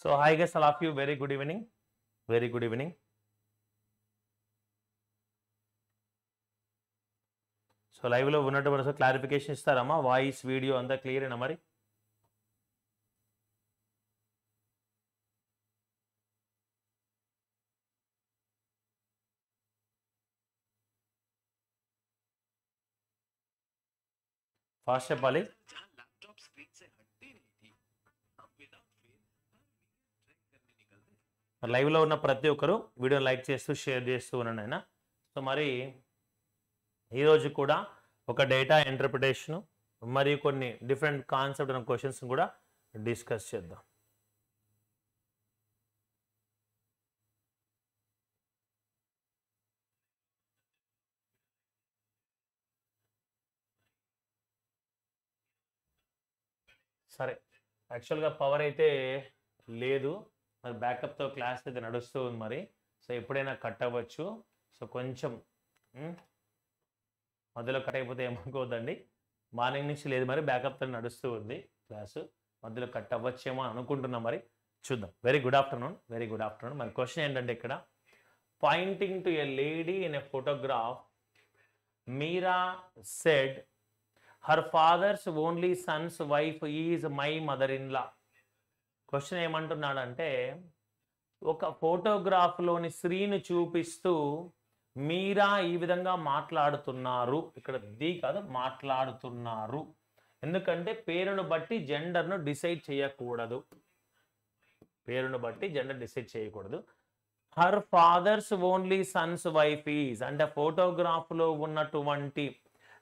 So hi guys all of you, very good evening. Very good evening. So లైవ్లో ఉన్నట్టు sir clarification ఇస్తారమ్మా voice video అంతా క్లియరేనా మరి ఫాస్ట్ చెప్పాలి లైవ్లో ఉన్న ప్రతి ఒక్కరు వీడియోని లైక్ చేస్తూ షేర్ చేస్తూ ఉన్నాను ఆయన సో మరి ఈరోజు కూడా ఒక డేటా ఇంటర్ప్రిటేషను మరి కొన్ని డిఫరెంట్ కాన్సెప్ట్ అనే క్వశ్చన్స్ కూడా డిస్కస్ చేద్దాం సరే యాక్చువల్గా పవర్ అయితే లేదు మరి బ్యాకప్తో క్లాస్ అయితే నడుస్తూ ఉంది మరి సో ఎప్పుడైనా కట్ అవ్వచ్చు సో కొంచెం మధ్యలో కట్ అయిపోతే ఏమనుకోవద్దండి మార్నింగ్ నుంచి లేదు మరి బ్యాకప్తో నడుస్తూ ఉంది క్లాసు మధ్యలో కట్ అవ్వచ్చేమో అనుకుంటున్నాం మరి చూద్దాం very good afternoon very good afternoon మరి క్వశ్చన్ ఏంటంటే ఇక్కడ pointing to a lady in a photograph Meera said her father's only son's wife is my mother in law question ఏమంటున్నాడంటే ఒక ఫోటోగ్రాఫ్లోని స్త్రీని చూపిస్తూ మీరా ఈ విధంగా మాట్లాడుతున్నారు ఇక్కడ ది కాదు మాట్లాడుతున్నారు ఎందుకంటే పేరును బట్టి జెండర్ను డిసైడ్ చేయకూడదు పేరును బట్టి జెండర్ డిసైడ్ చేయకూడదు her father's only son's wife is అంటే ఫోటోగ్రాఫ్లో ఉన్నటువంటి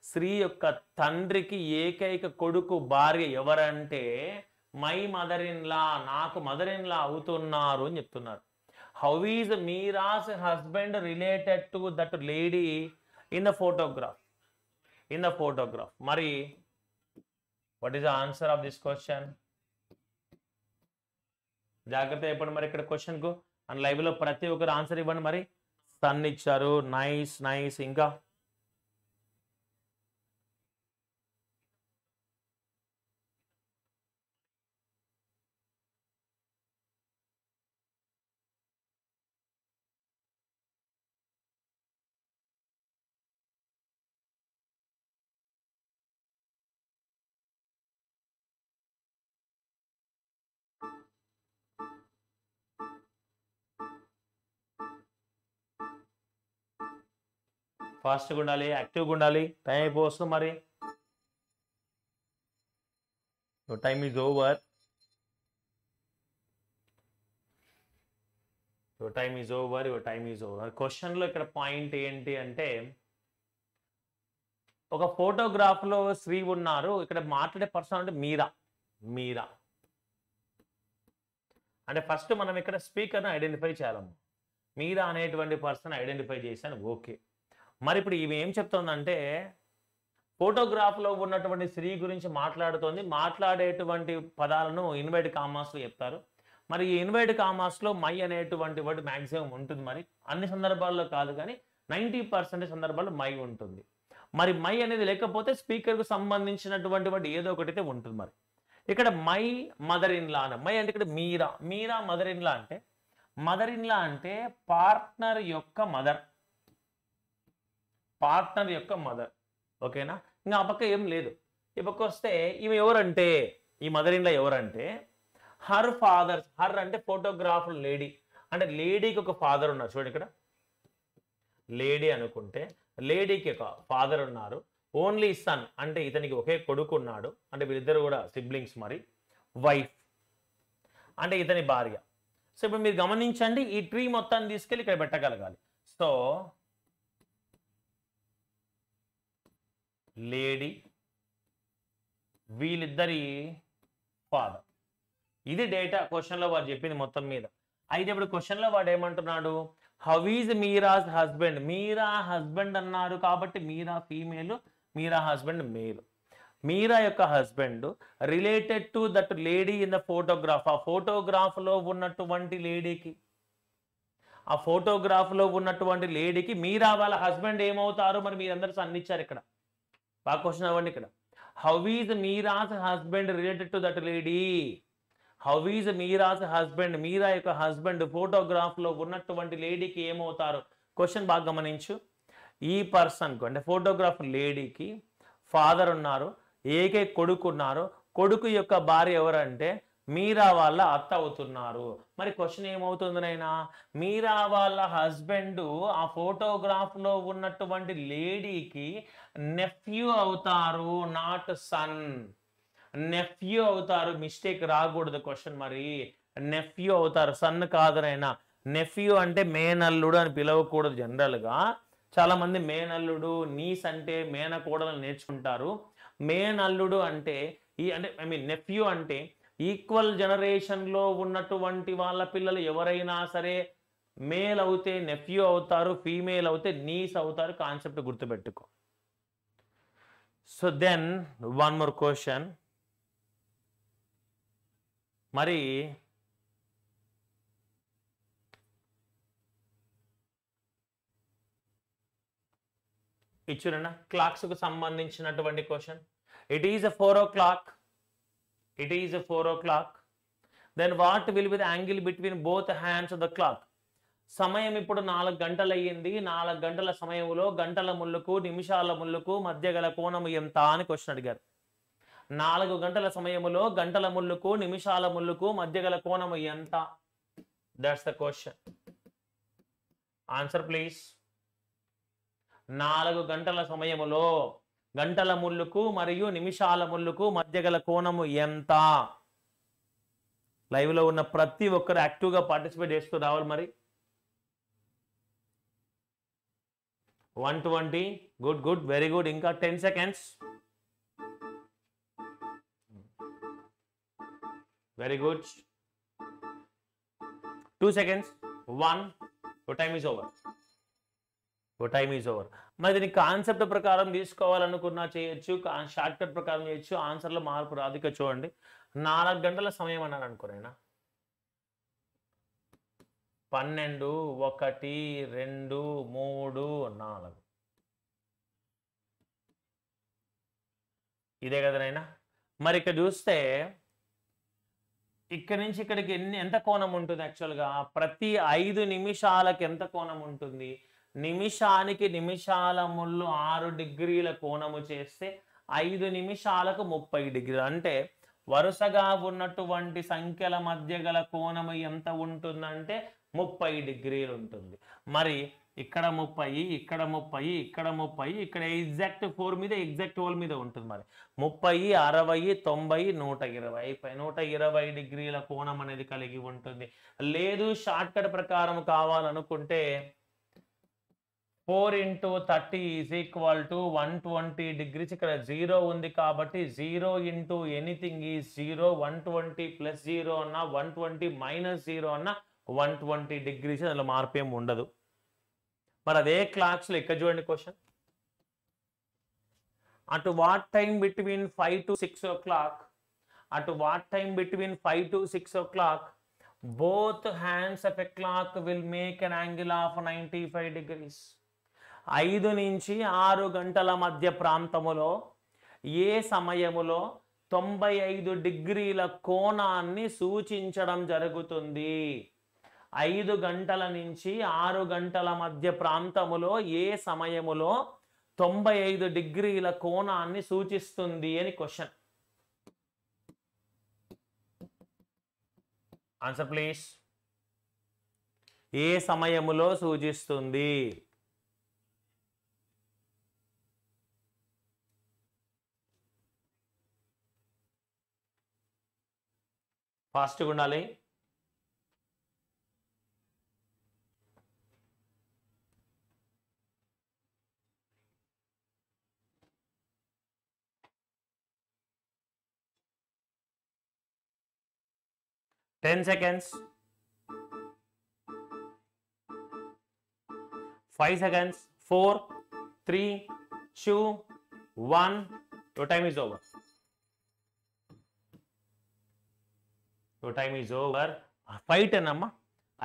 స్త్రీ యొక్క తండ్రికి ఏకైక కొడుకు భార్య ఎవరంటే మై మదర్ ఇన్ లా నాకు మదర్ ఇన్ లా అవుతున్నారు అని చెప్తున్నారు how is Meera's husband related to that lady in the photograph in the photograph మరి what is the answer of this question జాగ్రత్త చెప్పండి మరి ఇక్కడ క్వశ్చన్కు అండ్ లైవ్లో ప్రతి ఒక్కరు ఆన్సర్ ఇవ్వండి మరి సన్ ఇచ్చారు నైస్ నైస్ ఇంకా ఫాస్ట్గా ఉండాలి యాక్టివ్గా ఉండాలి టైం అయిపోవస్తుంది మరి time is over over time is over your time is over క్వశ్చన్లో ఇక్కడ పాయింట్ ఏంటి అంటే ఒక ఫోటోగ్రాఫ్లో శ్రీ ఉన్నారు ఇక్కడ మాట్లాడే పర్సన్ అంటే మీరా మీరా అంటే ఫస్ట్ మనం ఇక్కడ స్పీకర్ను ఐడెంటిఫై చేయాలమ్మా మీరా అనేటువంటి పర్సన్ ఐడెంటిఫై చేశాను ఓకే మరి ఇప్పుడు ఇవి ఏం చెప్తోందంటే ఫోటోగ్రాఫ్లో ఉన్నటువంటి స్త్రీ గురించి మాట్లాడుతోంది మాట్లాడేటువంటి పదాలను ఇన్వైట్ కామాస్లో చెప్తారు మరి ఈ ఇన్వైట్ కామాస్లో మై అనేటువంటి వర్డ్ మ్యాక్సిమం ఉంటుంది మరి అన్ని సందర్భాల్లో కాదు కానీ నైంటీ పర్సెంట్ సందర్భాల్లో మై ఉంటుంది మరి మై అనేది లేకపోతే స్పీకర్కు సంబంధించినటువంటి వాటి ఏదో అయితే ఉంటుంది మరి ఇక్కడ మై మదర్ ఇన్లా అని మై అంటే ఇక్కడ మీరా మీరా మదర్ ఇన్లా అంటే మదర్ ఇన్లా అంటే పార్ట్నర్ యొక్క మదర్ పార్ట్నర్ యొక్క మదర్ ఓకేనా ఇంకా ఆ పక్క ఏం లేదు ఈ పక్క వస్తే ఈమె ఎవరంటే ఈ మదర్ ఇన్లో ఎవరంటే హర్ ఫాదర్ హర్ అంటే ఫోటోగ్రాఫర్ లేడీ అంటే లేడీకి ఒక ఫాదర్ ఉన్నారు చూడండి ఇక్కడ లేడీ అనుకుంటే లేడీకి ఒక ఫాదర్ ఉన్నారు ఓన్లీ సన్ అంటే ఇతనికి ఒకే కొడుకు ఉన్నాడు అంటే వీళ్ళిద్దరు కూడా సిబ్లింగ్స్ మరి వైఫ్ అంటే ఇతని భార్య సో ఇప్పుడు మీరు గమనించండి ఈ ట్రీ మొత్తాన్ని తీసుకెళ్ళి ఇక్కడ పెట్టగలగాలి సో లేడీ వీళ్ళిద్దరి ఫాదర్ ఇది డేటా క్వశ్చన్లో వాడు చెప్పింది మొత్తం మీద అయితే ఇప్పుడు క్వశ్చన్లో వాడు ఏమంటున్నాడు how is Meera's husband Meera husband అన్నారు కాబట్టి Meera female Meera husband male Meera యొక్క husband related to that lady in the photograph ఆ ఫోటోగ్రాఫ్లో ఉన్నటువంటి లేడీకి ఆ ఫోటోగ్రాఫ్లో ఉన్నటువంటి లేడీకి మీరా వాళ్ళ హస్బెండ్ ఏమవుతారు మరి మీరందరూ సన్నిచ్చారు ఇక్కడ బాగా క్వశ్చన్ అవ్వండి ఇక్కడ how is Meera's husband related to that lady how is Meera's husband Meera యొక్క హస్బెండ్ ఫోటోగ్రాఫ్లో ఉన్నటువంటి లేడీకి ఏమవుతారు క్వశ్చన్ బాగా గమనించు ఈ పర్సన్కు అంటే ఫోటోగ్రాఫ్ లేడీకి ఫాదర్ ఉన్నారు ఏకే కొడుకు ఉన్నారు కొడుకు యొక్క భార్య ఎవరంటే మీరా వాళ్ళ అత్త అవుతున్నారు మరి క్వశ్చన్ ఏమవుతుంది నైనా మీరా వాళ్ళ హస్బెండ్ ఆ ఫోటోగ్రాఫ్లో ఉన్నటువంటి లేడీకి నెఫ్యూ అవుతారు నాట్ సన్ నెఫ్యూ అవుతారు మిస్టేక్ రాకూడదు క్వశ్చన్ మరి నెఫ్యూ అవుతారు సన్ నైనా నెఫ్యూ అంటే మేనల్లుడు అని పిలవకూడదు జనరల్గా చాలామంది మేనల్లుడు నీస్ అంటే మేనకోడలు నేర్చుకుంటారు మేనల్లుడు అంటే ఈ అంటే ఐ మీన్ నెఫ్యూ అంటే ఈక్వల్ జనరేషన్లో ఉన్నటువంటి వాళ్ళ పిల్లలు ఎవరైనా సరే మేల్ అవుతే నెఫ్యూ అవుతారు ఫీమేల్ అవుతే నీస్ అవుతారు కాన్సెప్ట్ గుర్తుపెట్టుకో so then one more question మరి ఇచ్చురన్నా క్లాక్స్కు సంబంధించినటువంటి question it is a four o'clock it is 4 o'clock then what will be the angle between both hands of the clock సమయం ఇప్పుడు నాలుగు గంటలు అయ్యింది నాలుగు గంటల సమయంలో గంటల ముళ్ళుకు నిమిషాల ముళ్ళుకు మధ్య గల కోణం ఎంత అని క్వశ్చన్ అడిగారు నాలుగు గంటల సమయంలో గంటల ముళ్ళుకు నిమిషాల ముళ్ళుకు మధ్య గల కోణం ఎంత that's the question answer please నాలుగు గంటల సమయంలో గంటల ముళ్ళుకు మరియు నిమిషాల ముళ్ళుకు మధ్య గల కోణము ఎంత లైవ్లో ఉన్న ప్రతి ఒక్కరు యాక్టివ్గా పార్టిసిపేట్ చేస్తూ రావాలి మరి one twenty good good very good ఇంకా ten seconds very good two seconds one oh time is over oh time is over మరి దీని కాన్సెప్ట్ ప్రకారం తీసుకోవాలనుకున్నా చేయొచ్చు షార్ట్ కట్ ప్రకారం చేయొచ్చు ఆన్సర్లో మార్పు రాదు ఇక చూడండి నాలుగు గంటల సమయం అన్నాను అనుకోనైనా పన్నెండు ఒకటి రెండు మూడు నాలుగు ఇదే కదా మరి ఇక్కడ చూస్తే ఇక్కడ నుంచి ఇక్కడికి ఎన్ని ఎంత కోణం ఉంటుంది యాక్చువల్గా ప్రతి ఐదు నిమిషాలకు ఎంత కోణం ఉంటుంది నిమిషానికి నిమిషాల ముళ్ళు ఆరు డిగ్రీల కోణము చేస్తే ఐదు నిమిషాలకు ముప్పై డిగ్రీలు అంటే వరుసగా ఉన్నటువంటి సంఖ్యల మధ్య గల కోణము ఎంత ఉంటుందంటే ముప్పై డిగ్రీలు ఉంటుంది మరి ఇక్కడ ముప్పై ఇక్కడ ముప్పై ఇక్కడ ముప్పై ఇక్కడ ఎగ్జాక్ట్ ఫోర్ మీద ఎగ్జాక్ట్ హోల్ మీద ఉంటుంది మరి ముప్పై అరవై తొంభై నూట ఇరవై నూట ఇరవై డిగ్రీల కోణం అనేది కలిగి ఉంటుంది లేదు షార్ట్కట్ ప్రకారం కావాలనుకుంటే four into thirty is equal to one twenty degrees ఇక్కడ జీరో ఉంది కాబట్టి zero into anything is zero one twenty plus zero అన్న వన్ ట్వంటీ మైనస్ జీరో అన్న వన్ ట్వంటీ డిగ్రీస్ అందులో మార్పేం ఉండదు మరి అదే క్లాక్స్లో ఇక్కడ చూడండి క్వశ్చన్ అటు what time between five to six o'clock అటు what time between five to six o'clock both hands of a clock will make an angle of ninety five degrees ఐదు నుంచి ఆరు గంటల మధ్య ప్రాంతములో ఏ సమయములో తొంభై ఐదు డిగ్రీల కోణాన్ని సూచించడం జరుగుతుంది ఐదు గంటల నుంచి ఆరు గంటల మధ్య ప్రాంతములో ఏ సమయములో తొంభై ఐదు డిగ్రీల కోణాన్ని సూచిస్తుంది అని క్వశ్చన్ ఆన్సర్ ప్లీజ్ ఏ సమయములో సూచిస్తుంది fast uh ten seconds five second four three two one time is over so time is over ఫైట్ అన్నమ్మా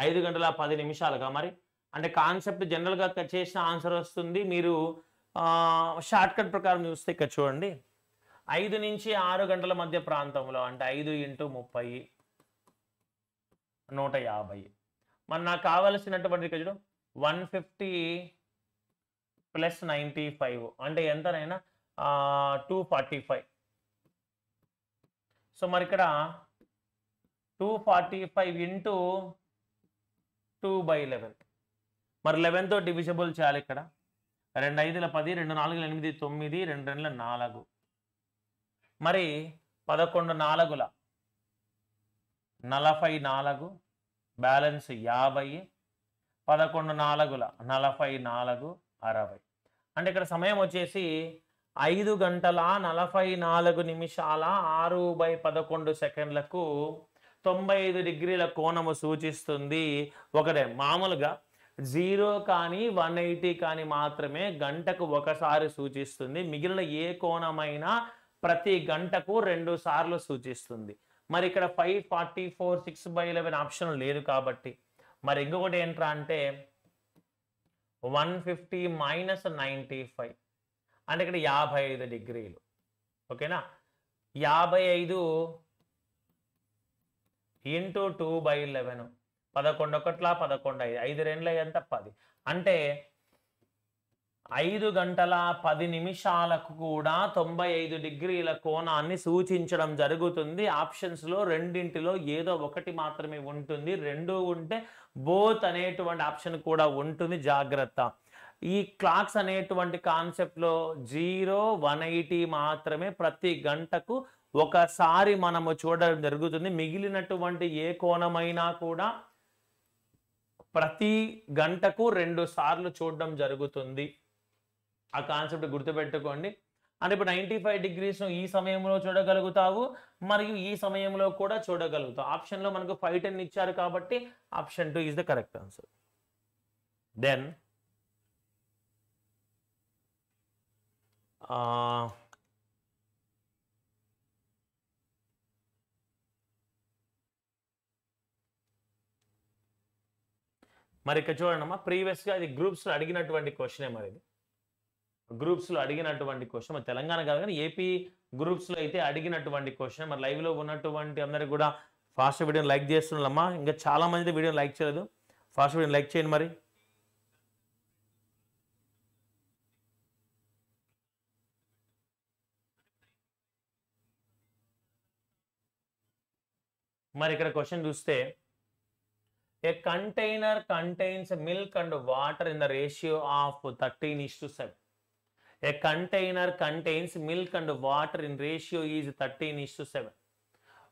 ఐదు గంటల పది నిమిషాలుగా మరి అంటే కాన్సెప్ట్ జనరల్గా చేసిన ఆన్సర్ వస్తుంది మీరు షార్ట్ కట్ ప్రకారం చూస్తే ఇక్కడ చూడండి ఐదు నుంచి ఆరు గంటల మధ్య ప్రాంతంలో అంటే ఐదు ఇంటూ ముప్పై నూట యాభై మరి నాకు కావలసినటువంటి ఇక్కడ చూడు one fifty plus ninety five అంటే ఎంతనైనా టూ ఫార్టీ ఫైవ్ సో మరి ఇక్కడ two forty five into two by eleven మరి లెవెన్తో డివిజబుల్ చేయాలి ఇక్కడ రెండు ఐదుల పది రెండు నాలుగుల ఎనిమిది తొమ్మిది రెండు రెండుల నాలుగు మరి పదకొండు నాలుగుల నలభై నాలుగు బ్యాలెన్స్ యాభై పదకొండు నాలుగుల నలభై నాలుగు అరవై అంటే ఇక్కడ సమయం వచ్చేసి ఐదు గంటల నలభై నాలుగు నిమిషాల ఆరు బై పదకొండు సెకండ్లకు తొంభై ఐదు డిగ్రీల కోణము సూచిస్తుంది ఒకటే మామూలుగా జీరో కానీ వన్ ఎయిటీ కానీ మాత్రమే గంటకు ఒకసారి సూచిస్తుంది మిగిలిన ఏ కోణమైనా ప్రతి గంటకు రెండు సార్లు సూచిస్తుంది మరి ఇక్కడ five forty four six by eleven option లేదు కాబట్టి మరి ఇంకొకటి ఏంట్రా అంటే one fifty minus ninety five అంటే ఇక్కడ యాభై ఐదు డిగ్రీలు ఓకేనా యాభై ఐదు ఇంటూ టూ బై లెవెన్ పదకొండు ఒకట్లా పదకొండు ఐదు ఐదు రెండ్ల ఎంత పది అంటే ఐదు గంటల పది నిమిషాలకు కూడా తొంభై ఐదు డిగ్రీల కోణాన్ని సూచించడం జరుగుతుంది ఆప్షన్స్లో రెండింటిలో ఏదో ఒకటి మాత్రమే ఉంటుంది రెండు ఉంటే బోత్ అనేటువంటి ఆప్షన్ కూడా ఉంటుంది జాగ్రత్త ఈ క్లాక్స్ అనేటువంటి కాన్సెప్ట్లో జీరో వన్ ఎయిటీ మాత్రమే ప్రతి గంటకు ఒకసారి మనము చూడడం జరుగుతుంది మిగిలినటువంటి ఏ కోణమైనా కూడా ప్రతి గంటకు రెండు సార్లు చూడడం జరుగుతుంది ఆ కాన్సెప్ట్ గుర్తుపెట్టుకోండి అంటే ఇప్పుడు నైంటీ ఫైవ్ డిగ్రీస్ను ఈ సమయంలో చూడగలుగుతావు మరియు ఈ సమయంలో కూడా చూడగలుగుతావు ఆప్షన్లో మనకు ఫైవ్ టెన్ ఇచ్చారు కాబట్టి option two is the correct answer then మరి ఇక్కడ చూడండమ్మా ప్రీవియస్గా అది గ్రూప్స్లో అడిగినటువంటి క్వశ్చనే మరి ఇది గ్రూప్స్లో అడిగినటువంటి క్వశ్చన్ మరి తెలంగాణ కాదు కానీ ఏపీ గ్రూప్స్లో అయితే అడిగినటువంటి క్వశ్చన్ మరి లైవ్లో ఉన్నటువంటి అందరికి కూడా ఫాస్ట్ వీడియోని లైక్ చేస్తున్నామ్మా ఇంకా చాలామంది మంది వీడియోని లైక్ చేయలేదు ఫాస్ట్ వీడియోని లైక్ చేయండి మరి మరి ఇక్కడ క్వశ్చన్ చూస్తే A container contains milk and water in the ratio of 13 is to 7. A container contains milk and water in ratio is 13 is to 7.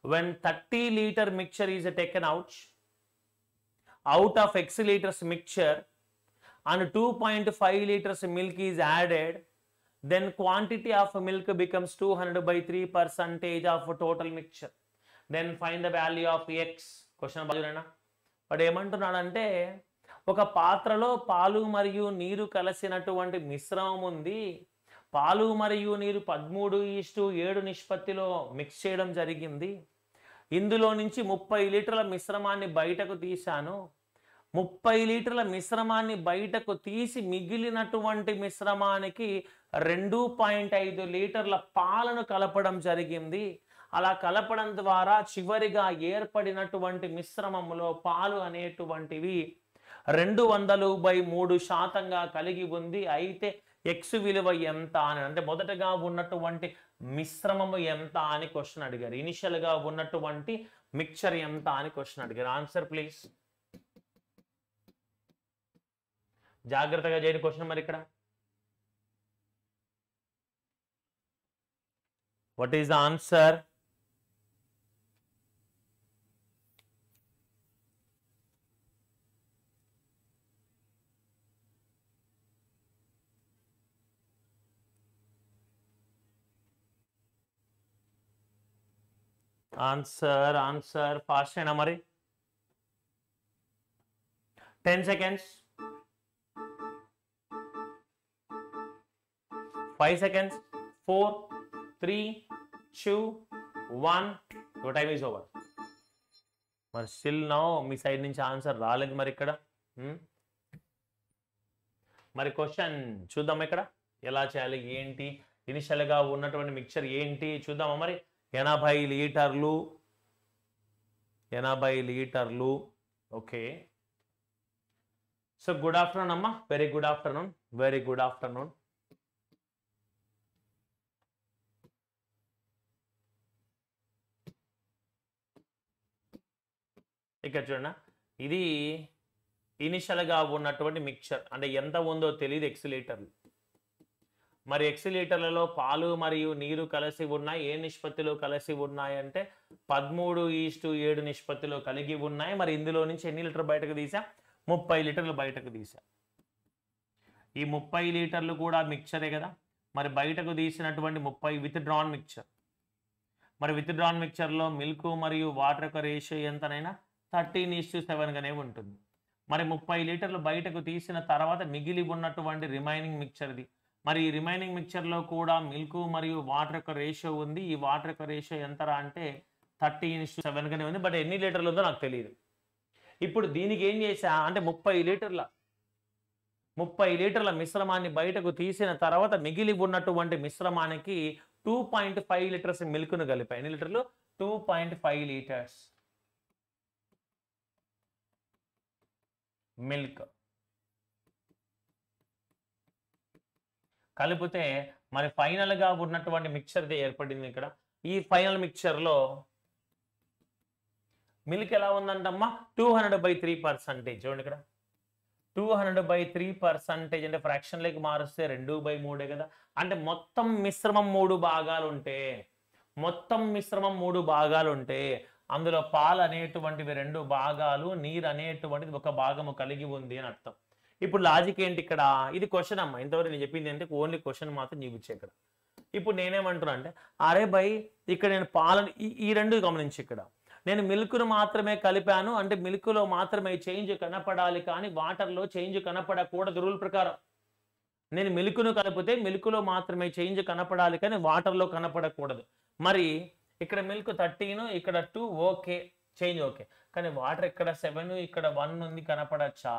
When 30 liter mixture is taken out, out of x liters mixture and 2.5 liters milk is added, then quantity of milk becomes 200 by 3 percentage of total mixture. Then find the value of x. Question about వాడు ఏమంటున్నాడంటే ఒక పాత్రలో పాలు మరియు నీరు కలిసినటువంటి మిశ్రమం ఉంది పాలు మరియు నీరు పదమూడు ఈస్టు ఏడు నిష్పత్తిలో మిక్స్ చేయడం జరిగింది ఇందులో నుంచి ముప్పై లీటర్ల మిశ్రమాన్ని బయటకు తీశాను ముప్పై లీటర్ల మిశ్రమాన్ని బయటకు తీసి మిగిలినటువంటి మిశ్రమానికి రెండు పాయింట్ ఐదు లీటర్ల పాలను కలపడం జరిగింది అలా కలపడం ద్వారా చివరిగా ఏర్పడినటువంటి మిశ్రమంలో పాలు అనేటువంటివి రెండు వందలు బై మూడు శాతంగా కలిగి ఉంది అయితే ఎక్స్ విలువ ఎంత అని అంటే మొదటగా ఉన్నటువంటి మిశ్రమము ఎంత అని క్వశ్చన్ అడిగారు ఇనిషియల్గా ఉన్నటువంటి మిక్చర్ ఎంత అని క్వశ్చన్ అడిగారు ఆన్సర్ ప్లీజ్ జాగ్రత్తగా చేయని క్వశ్చన్ మరి ఇక్కడ what is the answer answer answer fast అయినా మరి ten seconds five seconds four three two one your time is over మరి స్టిల్ నో మీ సైడ్ నుంచి ఆన్సర్ రాలేదు మరి ఇక్కడ hmm? మరి క్వశ్చన్ చూద్దాం ఇక్కడ ఎలా చేయాలి ఏంటి ఇనిషియల్గా ఉన్నటువంటి మిక్చర్ ఏంటి చూద్దామా మరి ఎనభై లీటర్లు ఎనభై లీటర్లు ఓకే సో గుడ్ ఆఫ్టర్నూన్ అమ్మా very good afternoon very good afternoon ఇక్కడ చూడండి ఇది ఇనిషియల్గా ఉన్నటువంటి మిక్చర్ అంటే ఎంత ఉందో తెలియదు ఎక్సిలేటర్లు మరి ఎక్సిలీటర్లలో పాలు మరియు నీరు కలిసి ఉన్నాయి ఏ నిష్పత్తిలో కలిసి ఉన్నాయి అంటే పదమూడు ఈస్టు ఏడు నిష్పత్తిలో కలిగి ఉన్నాయి మరి ఇందులో నుంచి ఎన్ని లీటర్ బయటకు తీసా ముప్పై లీటర్లు బయటకు తీసా ఈ ముప్పై లీటర్లు కూడా మిక్చరే కదా మరి బయటకు తీసినటువంటి ముప్పై విత్ డ్రాన్ మిక్చర్ మరి విత్ డ్రాన్ మిక్చర్లో మిల్క్ మరియు వాటర్ యొక్క రేషియో ఎంతనైనా థర్టీన్ ఈస్టు సెవెన్గానే ఉంటుంది మరి ముప్పై లీటర్లు బయటకు తీసిన తర్వాత మిగిలి ఉన్నటువంటి రిమైనింగ్ మిక్చర్ది మరి రిమైనింగ్ మిక్చర్లో కూడా మిల్క్ మరియు వాటర్ యొక్క రేషియో ఉంది ఈ వాటర్ యొక్క రేషియో ఎంతరా అంటే థర్టీ ఇన్స్టు సెవెన్గానే ఉంది బట్ ఎన్ని లీటర్లు ఉందో నాకు తెలియదు ఇప్పుడు దీనికి ఏం చేసా అంటే ముప్పై లీటర్ల ముప్పై లీటర్ల మిశ్రమాన్ని బయటకు తీసిన తర్వాత మిగిలి ఉన్నటువంటి మిశ్రమానికి టూ పాయింట్ ఫైవ్ లీటర్స్ మిల్క్ను కలిపాయి ఎన్ని లీటర్లు two point five litres milk కలిపితే మరి ఫైనల్గా ఉన్నటువంటి మిక్చర్ది ఏర్పడింది ఇక్కడ ఈ ఫైనల్ మిక్చర్లో మిల్క్ ఎలా ఉందంటమ్మా two hundred by three percentage చూడండి ఇక్కడ two hundred by three percentage అంటే ఫ్రాక్షన్లోకి మారుస్తే రెండు బై మూడే కదా అంటే మొత్తం మిశ్రమం మూడు భాగాలు ఉంటే మొత్తం మిశ్రమం మూడు భాగాలు ఉంటే అందులో పాలు అనేటువంటివి రెండు భాగాలు నీరు అనేటువంటిది ఒక భాగము కలిగి ఉంది అని అర్థం ఇప్పుడు లాజిక్ ఏంటి ఇక్కడ ఇది క్వశ్చన్ అమ్మా ఇంతవరకు నేను చెప్పింది ఏంటి ఓన్లీ క్వశ్చన్ మాత్రం చూపించే ఇక్కడ ఇప్పుడు నేనేమంటున్నా అంటే అరే భయ్ ఇక్కడ నేను పాలన ఈ రెండు గమనించి ఇక్కడ నేను మిల్క్ను మాత్రమే కలిపాను అంటే మిల్క్లో మాత్రమే చేంజ్ కనపడాలి కానీ వాటర్లో చేంజ్ కనపడకూడదు రూల్ ప్రకారం నేను మిల్క్ను కలిపితే మిల్క్లో మాత్రమే చేంజ్ కనపడాలి కానీ వాటర్లో కనపడకూడదు మరి ఇక్కడ మిల్క్ థర్టీను ఇక్కడ టూ ఓకే చేంజ్ ఓకే కానీ వాటర్ ఇక్కడ సెవెన్ ఇక్కడ వన్ ఉంది కనపడచ్చా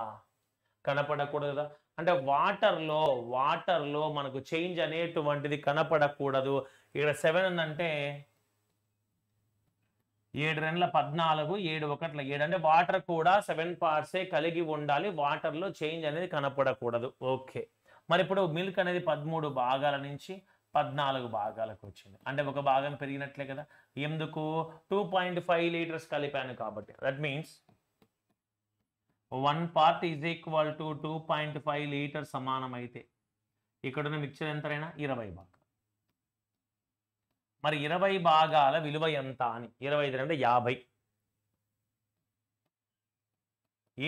కనపడకూడదు కదా అంటే వాటర్లో వాటర్లో మనకు చేంజ్ అనేటువంటిది కనపడకూడదు ఇక్కడ సెవెన్ అంటే ఏడు రెండ్ల పద్నాలుగు ఏడు ఒకట్ల ఏడు అంటే వాటర్ కూడా సెవెన్ పార్ట్సే కలిగి ఉండాలి వాటర్లో చేంజ్ అనేది కనపడకూడదు ఓకే మరి ఇప్పుడు మిల్క్ అనేది పదమూడు భాగాల నుంచి పద్నాలుగు భాగాలకు వచ్చింది అంటే ఒక భాగం పెరిగినట్లే కదా ఎందుకు టూ పాయింట్ ఫైవ్ లీటర్స్ కలిపాను కాబట్టి that means one part is equal to two point five litre సమానం అయితే ఇక్కడున్న మిక్చర్ ఎంతైనా ఇరవై భాగాలు మరి ఇరవై భాగాల విలువ ఎంత అని ఇరవై ఐదు అంటే యాభై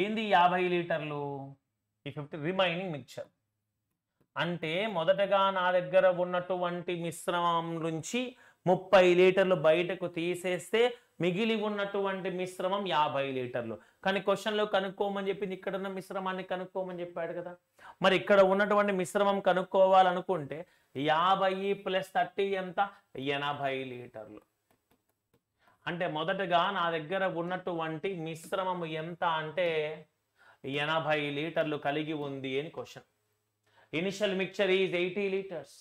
ఏంది యాభై లీటర్లు ఈ ఫిఫ్టీ రిమైనింగ్ మిక్చర్ అంటే మొదటగా నా దగ్గర ఉన్నటువంటి మిశ్రమం నుంచి ముప్పై లీటర్లు బయటకు తీసేస్తే మిగిలి ఉన్నటువంటి మిశ్రమం యాభై లీటర్లు కానీ క్వశ్చన్లో కనుక్కోమని చెప్పింది ఇక్కడ ఉన్న మిశ్రమాన్ని కనుక్కోమని చెప్పాడు కదా మరి ఇక్కడ ఉన్నటువంటి మిశ్రమం కనుక్కోవాలనుకుంటే యాభై ప్లస్ థర్టీ ఎంత ఎనభై లీటర్లు అంటే మొదటగా నా దగ్గర ఉన్నటువంటి మిశ్రమం ఎంత అంటే ఎనభై లీటర్లు కలిగి ఉంది అని question initial mixture is eighty litres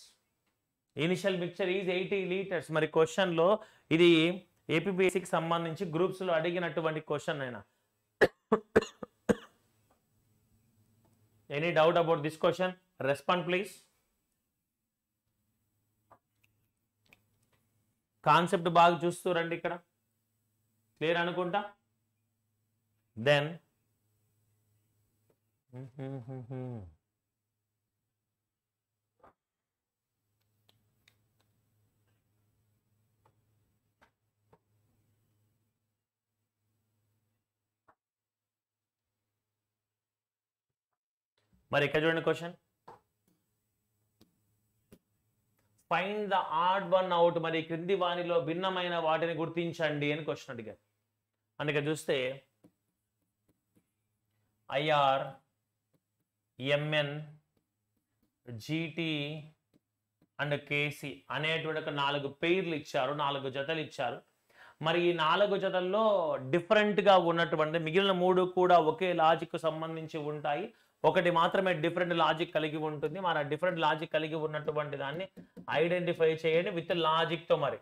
initial mixture is eighty litres మరి క్వశ్చన్లో ఇది ఏపీబీఎస్సీకి సంబంధించి గ్రూప్స్లో అడిగినటువంటి క్వశ్చన్ అయినా any doubt about this question respond please concept బాగా చూస్తూ రండి ఇక్కడ క్లియర్ అనుకుంటా దెన్ మరి ఎక్కడ చూడండి question find the odd one out మరి క్రింది వాణిలో భిన్నమైన వాటిని గుర్తించండి అని క్వశ్చన్ అడిగారు అందుకే చూస్తే IR MN GT and KC అనేటువంటి ఒక నాలుగు పేర్లు ఇచ్చారు నాలుగు జతలు ఇచ్చారు మరి ఈ నాలుగు జతల్లో డిఫరెంట్గా ఉన్నటువంటి మిగిలిన మూడు కూడా ఒకే లాజిక్ సంబంధించి ఉంటాయి ఒకటి మాత్రమే డిఫరెంట్ లాజిక్ కలిగి ఉంటుంది మరి ఆ డిఫరెంట్ లాజిక్ కలిగి ఉన్నటువంటి దాన్ని ఐడెంటిఫై చేయండి విత్ లాజిక్తో మరి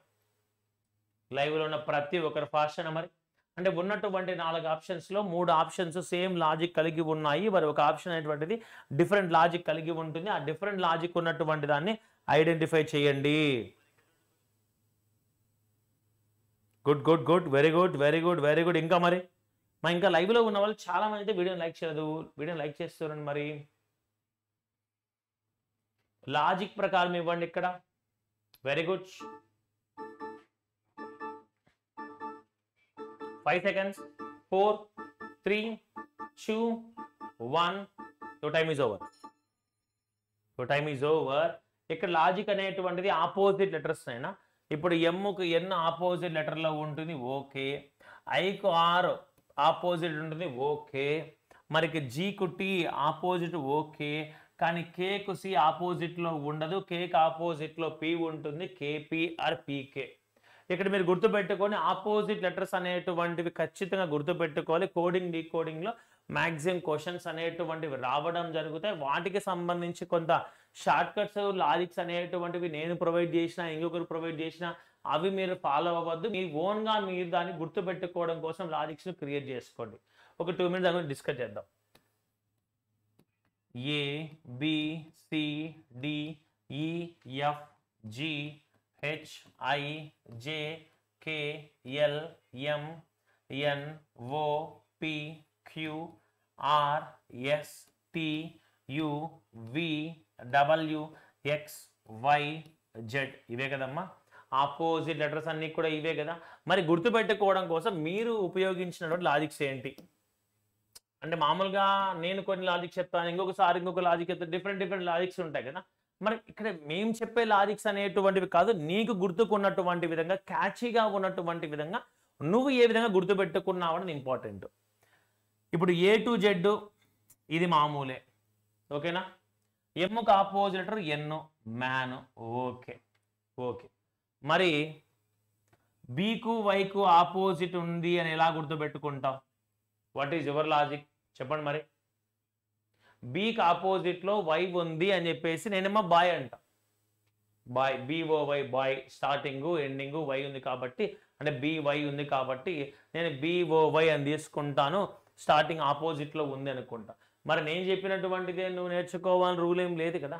లైవ్లో ఉన్న ప్రతి ఒక్కరి ఫాస్ట్ మరి అంటే ఉన్నటువంటి నాలుగు ఆప్షన్స్లో మూడు ఆప్షన్స్ సేమ్ లాజిక్ కలిగి ఉన్నాయి మరి ఒక ఆప్షన్ అనేటువంటిది డిఫరెంట్ లాజిక్ కలిగి ఉంటుంది ఆ డిఫరెంట్ లాజిక్ ఉన్నటువంటి దాన్ని ఐడెంటిఫై చేయండి good good good very good very good very good ఇంకా మరి మా ఇంకా లైవ్లో ఉన్న వాళ్ళు మంది అయితే వీడియోని లైక్ చేయలేదు వీడియోని లైక్ చేస్తున్నాను మరి లాజిక్ ప్రకారం ఇవ్వండి ఇక్కడ very good five seconds four three two one your time is over your time is over ఇక్కడ లాజిక్ అనేటువంటిది ఆపోజిట్ లెటర్స్ అయినా ఇప్పుడు ఎమ్ముకు ఎన్ ఆపోజిట్ లెటర్లో ఉంటుంది ఓకే ఐకు ఆరు ఆపోజిట్ ఉంటుంది ఓకే మరికి జీకు టీ ఆపోజిట్ ఓకే కానీ కేకు సి ఆపోజిట్లో ఉండదు కేక్ ఆపోజిట్లో పి ఉంటుంది కేపిఆర్ పీకే ఇక్కడ మీరు గుర్తుపెట్టుకొని ఆపోజిట్ లెటర్స్ అనేటువంటివి ఖచ్చితంగా గుర్తుపెట్టుకోవాలి కోడింగ్ కోడింగ్లో మ్యాక్సిమం క్వశ్చన్స్ అనేటువంటివి రావడం జరుగుతాయి వాటికి సంబంధించి కొంత షార్ట్ కట్స్ లాజిక్స్ అనేటువంటివి నేను ప్రొవైడ్ చేసిన ఇంకొకరు ప్రొవైడ్ చేసిన అవి మీరు ఫాలో అవ్వద్దు మీ ఓన్గా మీరు దాన్ని గుర్తుపెట్టుకోవడం కోసం లాజిక్స్ను క్రియేట్ చేసుకోండి ఒక టూ మినిట్స్ దాని డిస్కస్ చేద్దాం A B C D E F G H I J K L M N O P Q R S T U V W X Y Z ఇవే కదమ్మా ఆపోజిట్ లెటర్స్ అన్నీ కూడా ఇవే కదా మరి గుర్తుపెట్టుకోవడం కోసం మీరు ఉపయోగించినటువంటి లాజిక్స్ ఏంటి అంటే మామూలుగా నేను కొన్ని లాజిక్స్ చెప్తాను ఇంకొకసారి ఇంకొక లాజిక్ చెప్తాను డిఫరెంట్ డిఫరెంట్ లాజిక్స్ ఉంటాయి కదా మరి ఇక్కడ మేము చెప్పే లాజిక్స్ అనేటువంటివి కాదు నీకు గుర్తుకున్నటువంటి విధంగా క్యాచీగా ఉన్నటువంటి విధంగా నువ్వు ఏ విధంగా గుర్తుపెట్టుకున్నావు అనేది ఇంపార్టెంట్ ఇప్పుడు ఏ టు జెడ్ ఇది మామూలే ఓకేనా ఎమ్ముకు opposite N man okay okay మరి బీకు వైకు ఆపోజిట్ ఉంది అని ఎలా గుర్తుపెట్టుకుంటాం వాట్ ఈజ్ యువర్ లాజిక్ చెప్పండి మరి బీకి ఆపోజిట్లో వై ఉంది అని చెప్పేసి నేనేమో బాయ్ అంట boy B O Y boy starting ending Y ఉంది కాబట్టి అంటే బీ వై ఉంది కాబట్టి నేను బీఓ వై అని తీసుకుంటాను స్టార్టింగ్ ఆపోజిట్లో ఉంది అనుకుంటా మరి నేను చెప్పినటువంటిదే నువ్వు నేర్చుకోవాలని రూల్ ఏం లేదు కదా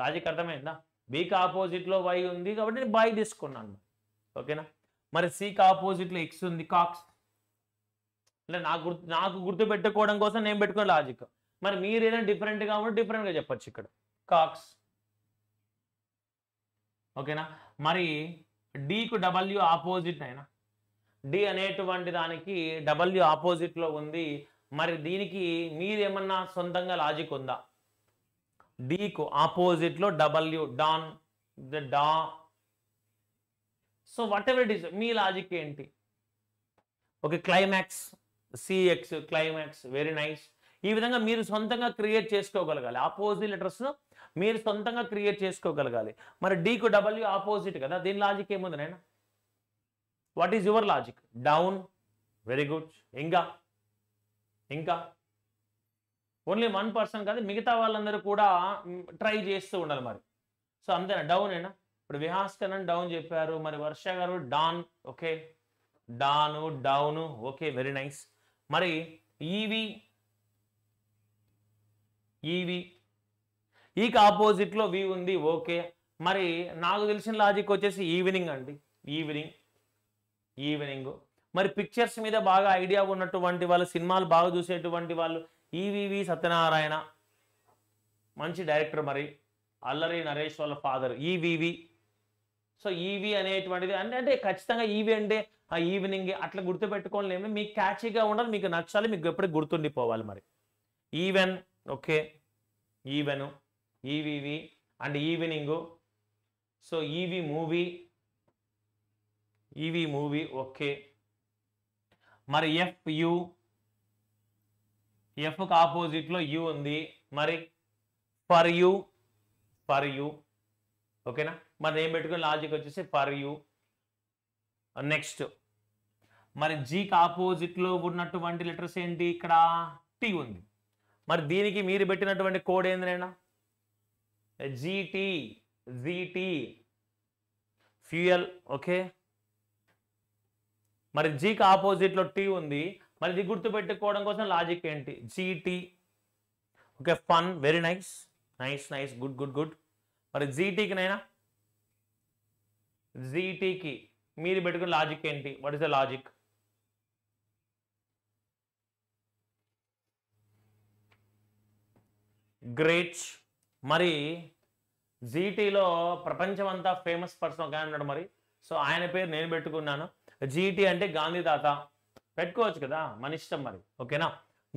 లాజిక్ అర్థమైందా బీకి ఆపోజిట్లో వై ఉంది కాబట్టి నేను బై తీసుకున్నాను ఓకేనా మరి సికి ఆపోజిట్లో ఎక్స్ ఉంది కాక్స్ అంటే నాకు గుర్తు నాకు గుర్తు పెట్టుకోవడం కోసం నేను పెట్టుకున్న లాజిక్ మరి మీరు ఏదైనా డిఫరెంట్గా ఉంటే డిఫరెంట్గా చెప్పచ్చు ఇక్కడ కాక్స్ ఓకేనా మరి డికు డబల్యూ ఆపోజిట్ అయినా డి అనేటువంటి దానికి డబల్యూ ఆపోజిట్లో ఉంది మరి దీనికి మీరేమన్నా సొంతంగా లాజిక్ ఉందా డీకు ఆపోజిట్లో డబ్ల్యూ డాన్ ద డా so whatever it is మీ లాజిక్ ఏంటి okay climax CX climax very nice ఈ విధంగా మీరు సొంతంగా క్రియేట్ చేసుకోగలగాలి ఆపోజిట్ లెటర్స్ మీరు సొంతంగా క్రియేట్ చేసుకోగలగాలి మరి డీకు డబ్ల్యూ ఆపోజిట్ కదా దీని లాజిక్ ఏముంది నేను what is your logic down very good ఇంకా ఇంకా ఓన్లీ వన్ పర్సన్ కాదు మిగతా వాళ్ళందరూ కూడా ట్రై చేస్తూ ఉండాలి మరి సో అంతేనా డౌన్ ఇప్పుడు విహాస్కరణ అని డౌన్ చెప్పారు మరి వర్ష గారు dawn okay dawn down okay very nice మరి ఈవి ఈవి ఈకి ఆపోజిట్లో వి ఉంది ఓకే మరి నాకు తెలిసిన లాజిక్ వచ్చేసి ఈవినింగ్ అండి ఈవినింగ్ ఈవినింగ్ మరి పిక్చర్స్ మీద బాగా ఐడియా ఉన్నటువంటి వాళ్ళు సినిమాలు బాగా చూసేటువంటి వాళ్ళు ఈవివి e సత్యనారాయణ మంచి డైరెక్టర్ మరి అల్లరి నరేష్ వాళ్ళ father EVV e so EV e అనేటువంటిది అంటే అంటే ఖచ్చితంగా ఈవి అంటే ఆ ఈవినింగ్ అట్లా గుర్తుపెట్టుకోలేము మీకు క్యాచీగా ఉండాలి మీకు నచ్చాలి మీకు ఎప్పుడు గుర్తుండిపోవాలి మరి even okay even EVV and evening so EV movie EV movie okay మరి ఎఫ్ యూ ఎఫ్కి ఆపోజిట్లో యు ఉంది మరి ఫర్ యు ఫర్ యు ఓకేనా మరి ఏం పెట్టుకుని లాజిక్ వచ్చేసి ఫర్ యు నెక్స్ట్ మరి జీకి ఆపోజిట్లో ఉన్నటువంటి లెటర్స్ ఏంటి ఇక్కడ టీ ఉంది మరి దీనికి మీరు పెట్టినటువంటి కోడ్ ఏందినైనా జీటీ జీటీ ఫ్యూయల్ ఓకే మరి జీకి ఆపోజిట్లో టీ ఉంది మరి ఇది గుర్తుపెట్టుకోవడం కోసం లాజిక్ ఏంటి GT okay fun very nice nice nice good good good మరి జీటీకి నైనా జీటీకి మీరు పెట్టుకున్న లాజిక్ ఏంటి what is the logic great మరి జీటీలో ప్రపంచం అంతా ఫేమస్ పర్సన్ ఒక ఆయన ఉన్నాడు మరి సో ఆయన పేరు నేను పెట్టుకున్నాను జీటీ అంటే గాంధీ తాత పెట్టుకోవచ్చు కదా మన ఇష్టం మరి ఓకేనా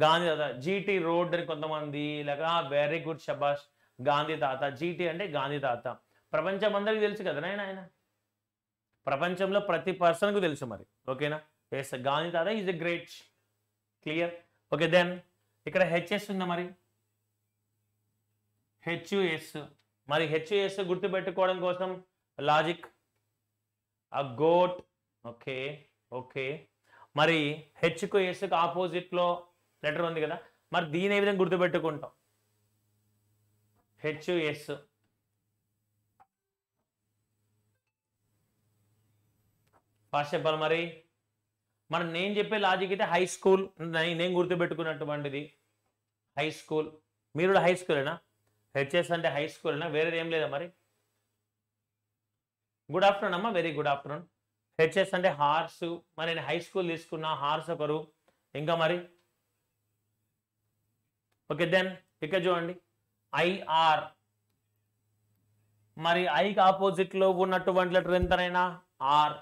గాంధీ తాత జీటీ రోడ్ అని కొంతమంది లేక వెరీ గుడ్ షబాష్ గాంధీ తాత జీటీ అంటే గాంధీ తాత ప్రపంచం అందరికీ తెలుసు కదా నాయన ఆయన ప్రపంచంలో ప్రతి పర్సన్కు తెలుసు మరి ఓకేనా ఎస్ గాంధీ తాత is a great clear okay then ఇక్కడ హెచ్ఎస్ ఉందా మరి హెచ్యుఎస్ మరి హెచ్యుఎస్ గుర్తుపెట్టుకోవడం కోసం logic a goat okay okay మరి హెచ్కు ఎస్కు ఆపోజిట్లో లెటర్ ఉంది కదా మరి దీని ఏ విధంగా గుర్తుపెట్టుకుంటాం హెచ్ ఎస్ ఫస్ట్ చెప్పాలి మరి మనం నేను చెప్పే లాజిక్ అయితే హై స్కూల్ నేను గుర్తుపెట్టుకున్నటువంటిది హై స్కూల్ మీరు కూడా హై స్కూలేనా హెచ్ఎస్ అంటే హై స్కూలేనా వేరేది ఏం లేదా మరి గుడ్ ఆఫ్టర్నూన్ అమ్మా వెరీ గుడ్ ఆఫ్టర్నూన్ హెచ్ఎస్ అంటే హార్స్ మరి నేను హై స్కూల్ తీసుకున్న హార్స్ ఒకరు ఇంకా మరి ఓకే దెన్ ఇక్కడ చూడండి ఐఆర్ మరి ఐకి ఆపోజిట్లో ఉన్నటువంటి లెటర్ ఎంతనైనా R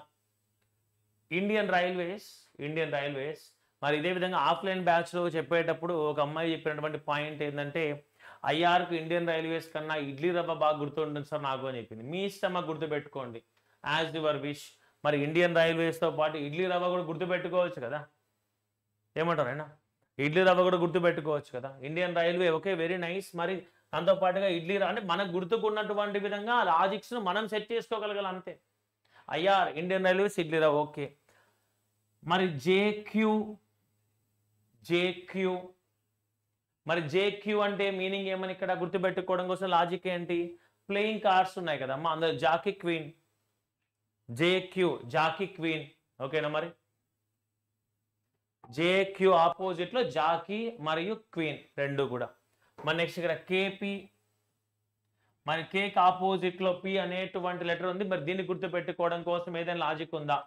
Indian Railways Indian Railways మరి ఇదే విధంగా ఆఫ్లైన్ బ్యాచ్లో చెప్పేటప్పుడు ఒక అమ్మాయి చెప్పినటువంటి పాయింట్ ఏంటంటే ఐఆర్కు ఇండియన్ రైల్వేస్ కన్నా ఇడ్లీ రవ్వ బాగా గుర్తుంటుంది సార్ నాకు అని చెప్పింది మీ ఇష్టం గుర్తుపెట్టుకోండి యాజ్ యువర్ విష్ మరి ఇండియన్ రైల్వేస్తో పాటు ఇడ్లీ రవ్వ కూడా గుర్తుపెట్టుకోవచ్చు కదా ఏమంటారు అయినా ఇడ్లీ రవ్వ కూడా గుర్తుపెట్టుకోవచ్చు కదా Indian Railway okay very nice మరి దాంతోపాటుగా ఇడ్లీ అంటే మనకు గుర్తుకున్నటువంటి విధంగా లాజిక్స్ను మనం సెట్ చేసుకోగలగాలి అంతే అయ్యా Indian railways idli rava okay మరి జేక్యూ జేక్యూ మరి జేక్యూ అంటే మీనింగ్ ఏమని ఇక్కడ గుర్తుపెట్టుకోవడం కోసం లాజిక్ ఏంటి ప్లేయింగ్ కార్డ్స్ ఉన్నాయి కదమ్మా అందులో jackie queen JQ jackie queen ఓకేనా మరి జేక్యూ ఆపోజిట్లో జాకీ మరియు క్వీన్ రెండు కూడా మరి నెక్స్ట్ ఇక్కడ కేపీ మరి కేక్ ఆపోజిట్లో పి అనేటువంటి లెటర్ ఉంది మరి దీన్ని గుర్తుపెట్టుకోవడం కోసం ఏదైనా లాజిక్ ఉందా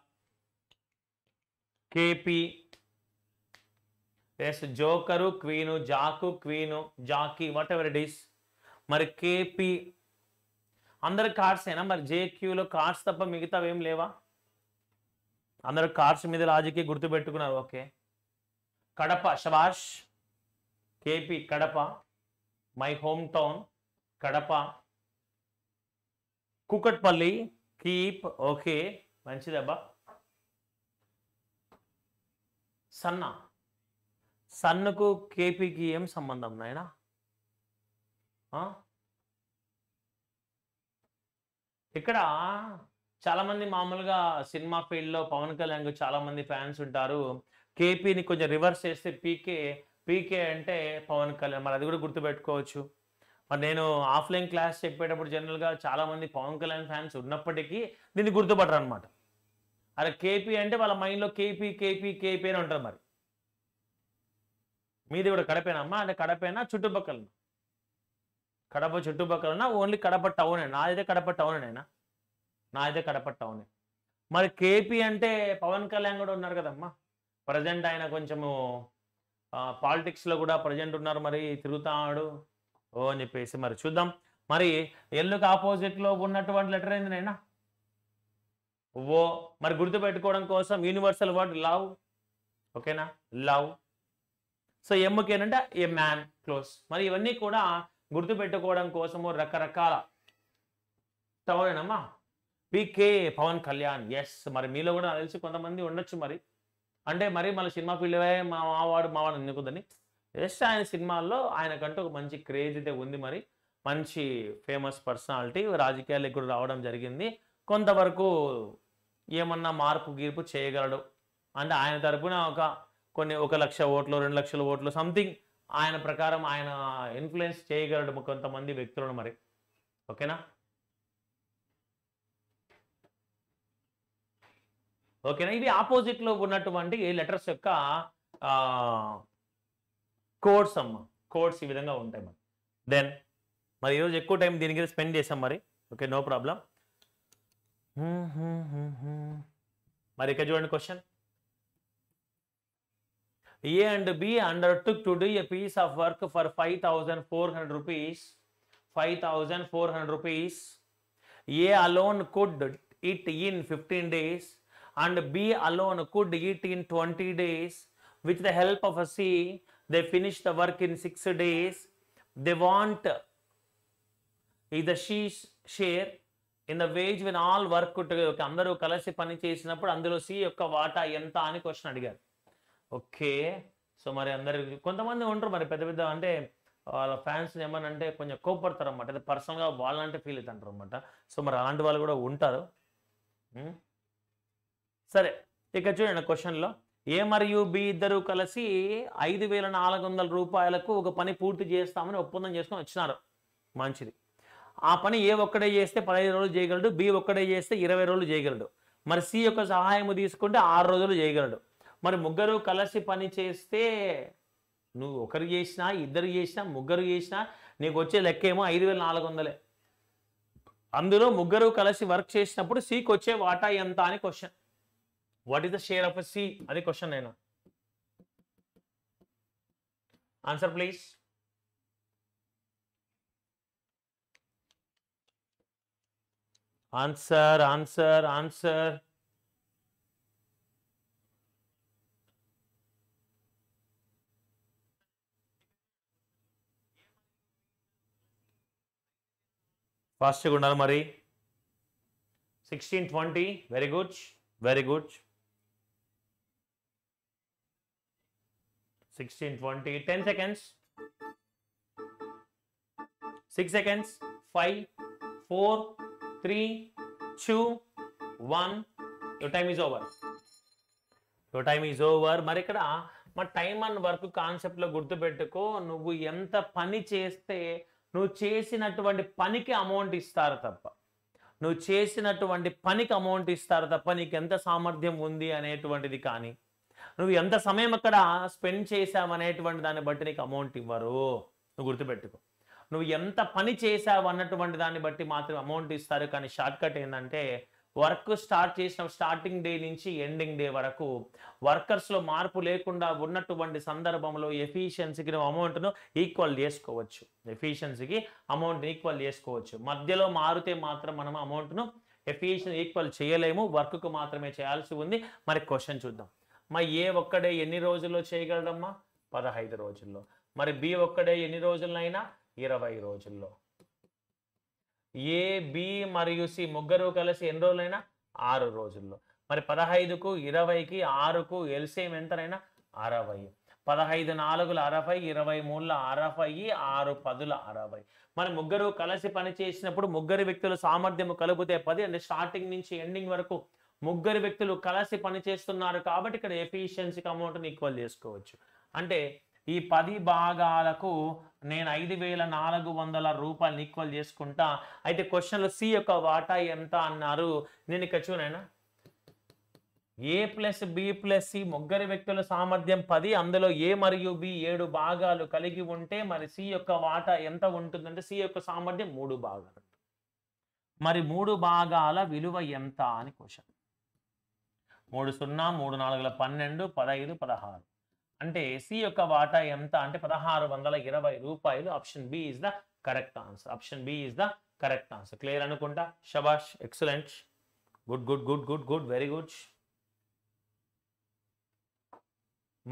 KP yes joker queen jack queen jackie whatever it is మరి కేపీ అందరు కార్డ్సేనా మరి జేక్యూలో కార్డ్స్ తప్ప మిగతావి ఏం లేవా అందరు కార్డ్స్ మీద రాజకీయ గుర్తు పెట్టుకున్నారు ఓకే కడప శభాష్ KP Kadapa my home town Kadapa Kukatpally keep okay మంచిదబ్బా సన్న సన్నుకు కేపీకి ఏం సంబంధం నాయనా ఇక్కడ చాలామంది మామూలుగా సినిమా ఫీల్డ్లో పవన్ కళ్యాణ్ చాలామంది ఫ్యాన్స్ ఉంటారు కేపీని కొంచెం రివర్స్ చేస్తే పీకే పీకే అంటే పవన్ కళ్యాణ్ మరి అది కూడా గుర్తుపెట్టుకోవచ్చు మరి నేను ఆఫ్లైన్ క్లాస్ చెప్పేటప్పుడు జనరల్గా చాలామంది పవన్ కళ్యాణ్ ఫ్యాన్స్ ఉన్నప్పటికీ దీన్ని గుర్తుపడరు అనమాట అరే కేపీ అంటే వాళ్ళ మైండ్లో కేపీ కేపీ కేపీ అని ఉంటారు మరి మీది కూడా కడపేనా అమ్మా అంటే కడపేనా చుట్టుపక్కల కడప చుట్టుపక్కల ఓన్లీ కడప టౌనే నాదైతే కడప టౌనేనా నాదైతే కడప టౌనే మరి కేపీ అంటే పవన్ కళ్యాణ్ కూడా ఉన్నారు కదమ్మా ప్రజెంట్ ఆయన కొంచెము పాలిటిక్స్లో కూడా ప్రజెంట్ ఉన్నారు మరి తిరుగుతాడు ఓ అని చెప్పేసి మరి చూద్దాం మరి ఎల్లుకి ఆపోజిట్లో ఉన్నటువంటి లెటర్ ఏంది నైనా ఓ మరి గుర్తుపెట్టుకోవడం కోసం యూనివర్సల్ వర్డ్ లవ్ ఓకేనా లవ్ సో ఎమ్ముకేనంటే ఏ మ్యాన్ క్లోజ్ మరి ఇవన్నీ కూడా గుర్తుపెట్టుకోవడం కోసము రకరకాల తవరేనమ్మా పికే పవన్ కళ్యాణ్ ఎస్ మరి మీలో కూడా తెలిసి కొంతమంది ఉండొచ్చు మరి అంటే మరి మన సినిమా ఫీల్డ్ మా మావాడు మావాడు ఎందుకుందని ఎస్ ఆయన సినిమాల్లో ఆయనకంటూ ఒక మంచి క్రేజ్ అయితే ఉంది మరి మంచి ఫేమస్ పర్సనాలిటీ రాజకీయాలకు కూడా రావడం జరిగింది కొంతవరకు ఏమన్నా మార్పు గీర్పు చేయగలడు అంటే ఆయన తరపున ఒక కొన్ని ఒక లక్ష ఓట్లు రెండు లక్షల ఓట్లు సంథింగ్ ఆయన ప్రకారం ఆయన ఇన్ఫ్లుయెన్స్ చేయగలడు కొంతమంది వ్యక్తులను మరి ఓకేనా ఓకేనా ఇవి ఆపోజిట్లో ఉన్నటువంటి లెటర్స్ యొక్క కోడ్స్ అమ్మ కోడ్స్ ఈ విధంగా ఉంటాయి మరి దెన్ మరి ఈరోజు ఎక్కువ టైం దీని గురించి స్పెండ్ చేసాం మరి ఓకే నో ప్రాబ్లం మరి ఇక్కడ చూడండి question A and B undertook to do a piece of work for 5,400 rupees. 5,400 rupees. A alone could eat in 15 days and B alone could eat in 20 days. With the help of a C, they finished the work in 6 days. They want either she's share in in the wage win all work అందరూ కలిసి పని చేసినప్పుడు అందులో C యొక్క వాటా ఎంత అని question అడిగారు ఓకే సో మరి అందరు కొంతమంది ఉంటారు మరి పెద్ద పెద్ద అంటే వాళ్ళ ఫ్యాన్స్ ఏమని అంటే కొంచెం కోపడతారు అనమాట అది పర్సనల్గా వాళ్ళంటే ఫీల్ అవుతుంటారు అనమాట సో మరి అలాంటి వాళ్ళు కూడా ఉంటారు సరే ఇక చూడండి క్వశ్చన్లో ఏ మరియు బి ఇద్దరు కలిసి ఐదు వేల నాలుగు వందల రూపాయలకు ఒక పని పూర్తి చేస్తామని ఒప్పందం చేసుకొని వచ్చినారు మంచిది ఆ పని ఏ ఒక్కడే చేస్తే పదహైదు రోజులు చేయగలడు బి ఒక్కడే చేస్తే ఇరవై రోజులు చేయగలడు మరి సి యొక్క సహాయం తీసుకుంటే ఆరు రోజులు చేయగలడు మరి ముగ్గురు కలిసి పని చేస్తే నువ్వు ఒకరు చేసినా ఇద్దరు చేసినా ముగ్గురు చేసినా నీకు వచ్చే లెక్క ఏమో ఐదు వేల నాలుగు వందలే అందులో ముగ్గురు కలిసి వర్క్ చేసినప్పుడు సీకి వచ్చే వాటా ఎంత అని question what is the share of C అది క్వశ్చన్ నేను answer please answer answer answer ఫాస్ట్గా ఉండాలి మరి sixteen twenty very good very good sixteen twenty ten seconds six seconds five four three two one your time is over your time is over మరి ఇక్కడ మా time and work కాన్సెప్ట్లో గుర్తుపెట్టుకో నువ్వు ఎంత పని చేస్తే నువ్వు చేసినటువంటి పనికి అమౌంట్ ఇస్తారు తప్ప నువ్వు చేసినటువంటి పనికి అమౌంట్ ఇస్తారు తప్ప నీకు ఎంత సామర్థ్యం ఉంది అనేటువంటిది కానీ నువ్వు ఎంత సమయం అక్కడ స్పెండ్ అనేటువంటి దాన్ని బట్టి నీకు అమౌంట్ ఇవ్వరు నువ్వు గుర్తుపెట్టుకో నువ్వు ఎంత పని చేసావు అన్నటువంటి దాన్ని బట్టి మాత్రం అమౌంట్ ఇస్తారు కానీ షార్ట్కట్ ఏంటంటే వర్క్ స్టార్ట్ చేసిన స్టార్టింగ్ డే నుంచి ఎండింగ్ డే వరకు వర్కర్స్లో మార్పు లేకుండా ఉన్నటువంటి సందర్భంలో ఎఫిషియన్సీకి అమౌంట్ను ఈక్వల్ చేసుకోవచ్చు ఎఫిషియన్సీకి అమౌంట్ ఈక్వల్ చేసుకోవచ్చు మధ్యలో మారితే మాత్రం మనం అమౌంట్ను ఎఫిషియన్ ఈక్వల్ చేయలేము వర్క్కు మాత్రమే చేయాల్సి ఉంది మరి క్వశ్చన్ చూద్దాం మా ఏ ఒక్కడే ఎన్ని రోజుల్లో చేయగలడమ్మా పదహైదు రోజుల్లో మరి బి ఒక్కడే ఎన్ని రోజులైనా ఇరవై రోజుల్లో ఏ బి మరియు సి ముగ్గురు కలిసి ఎన్ని రోజులైనా ఆరు రోజుల్లో మరి పదహైదుకు ఇరవైకి ఆరుకు ఎల్సిఎం ఎంతనైనా అరవై పదహైదు నాలుగుల అరవై ఇరవై మూడుల అరవై ఆరు పదుల అరవై మరి ముగ్గురు కలిసి పనిచేసినప్పుడు ముగ్గురు వ్యక్తుల సామర్థ్యము కలిపితే పది అంటే స్టార్టింగ్ నుంచి ఎండింగ్ వరకు ముగ్గురు వ్యక్తులు కలిసి పనిచేస్తున్నారు కాబట్టి ఇక్కడ ఎఫిషియన్సీ అమౌంట్ని ఈక్వల్ చేసుకోవచ్చు అంటే ఈ పది భాగాలకు నేను ఐదు వేల నాలుగు వందల రూపాయలు ఈక్వల్ చేసుకుంటా అయితే క్వశ్చన్లో సి యొక్క వాటా ఎంత అన్నారు నేను ఇక్కడ చూనైనా A plus B plus C ముగ్గురు వ్యక్తుల సామర్థ్యం పది అందులో ఏ మరియు బి ఏడు భాగాలు కలిగి ఉంటే మరి సి యొక్క వాటా ఎంత ఉంటుందంటే సి యొక్క సామర్థ్యం మూడు భాగాలు మరి మూడు భాగాల విలువ ఎంత అని క్వశ్చన్ మూడు సున్నా మూడు నాలుగుల పన్నెండు పదహైదు పదహారు అంటే సి యొక్క వాటా ఎంత అంటే పదహారు వందల ఇరవై రూపాయలు option B is the correct answer option B is the correct answer clear అనుకుంటా షబాష్ excellent good good good good good very good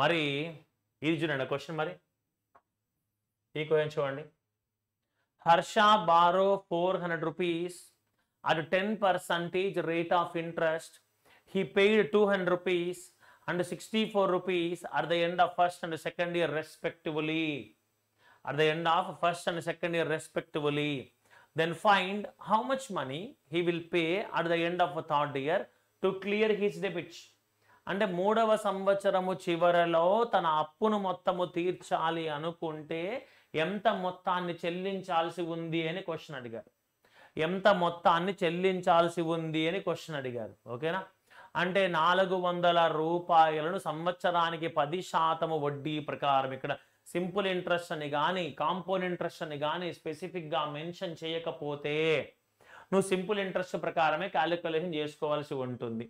మరి ఇది చూడండి క్వశ్చన్ మరి ఈ క్వశ్చన్ చూడండి Harsha borrow four hundred rupees at ten percentage rate of interest he paid two hundred rupees and sixty four rupees at the end of first and second year respectively at the end of first and second year respectively then find how much money he will pay at the end of third year to clear his debits అంటే మూడవ సంవత్సరము చివరలో తన అప్పును మొత్తము తీర్చాలి అనుకుంటే ఎంత మొత్తాన్ని చెల్లించాల్సి ఉంది అని క్వశ్చన్ అడిగారు ఎంత మొత్తాన్ని చెల్లించాల్సి ఉంది అని క్వశ్చన్ అడిగారు ఓకేనా అంటే నాలుగు వందల రూపాయలను సంవత్సరానికి పది శాతము వడ్డీ ప్రకారం ఇక్కడ సింపుల్ ఇంట్రెస్ట్ అని కానీ కాంపౌండ్ ఇంట్రెస్ట్ అని కానీ స్పెసిఫిక్గా మెన్షన్ చేయకపోతే నువ్వు సింపుల్ ఇంట్రెస్ట్ ప్రకారమే క్యాలిక్యులేషన్ చేసుకోవాల్సి ఉంటుంది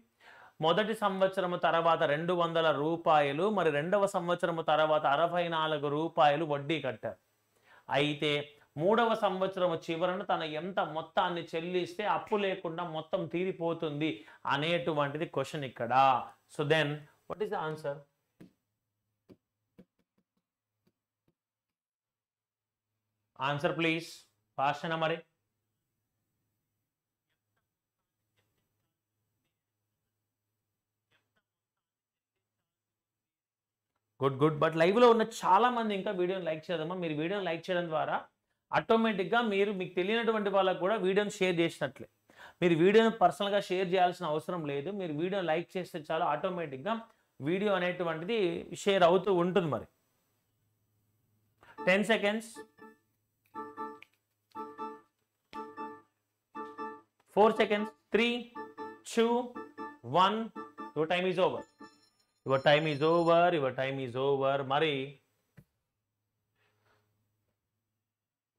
మొదటి సంవత్సరం తర్వాత రెండు వందల రూపాయలు మరి రెండవ సంవత్సరం తర్వాత అరవై నాలుగు రూపాయలు వడ్డీ కట్టారు అయితే మూడవ సంవత్సరం చివరన తన ఎంత మొత్తాన్ని చెల్లిస్తే అప్పు లేకుండా మొత్తం తీరిపోతుంది అనేటువంటిది క్వశ్చన్ ఇక్కడ so then what is the answer answer please fast మరి గుడ్ గుడ్ బట్ లైవ్లో ఉన్న చాలామంది ఇంకా వీడియోని లైక్ చేద్దామా మీరు వీడియోని లైక్ చేయడం ద్వారా ఆటోమేటిక్గా మీరు మీకు తెలియనటువంటి వాళ్ళకు కూడా వీడియోని షేర్ చేసినట్లే మీరు వీడియోని పర్సనల్గా షేర్ చేయాల్సిన అవసరం లేదు మీరు వీడియోని లైక్ చేస్తే చాలు ఆటోమేటిక్గా వీడియో అనేటువంటిది షేర్ అవుతూ ఉంటుంది మరి ten seconds four seconds three two one your time is over your time is over your time is over మరి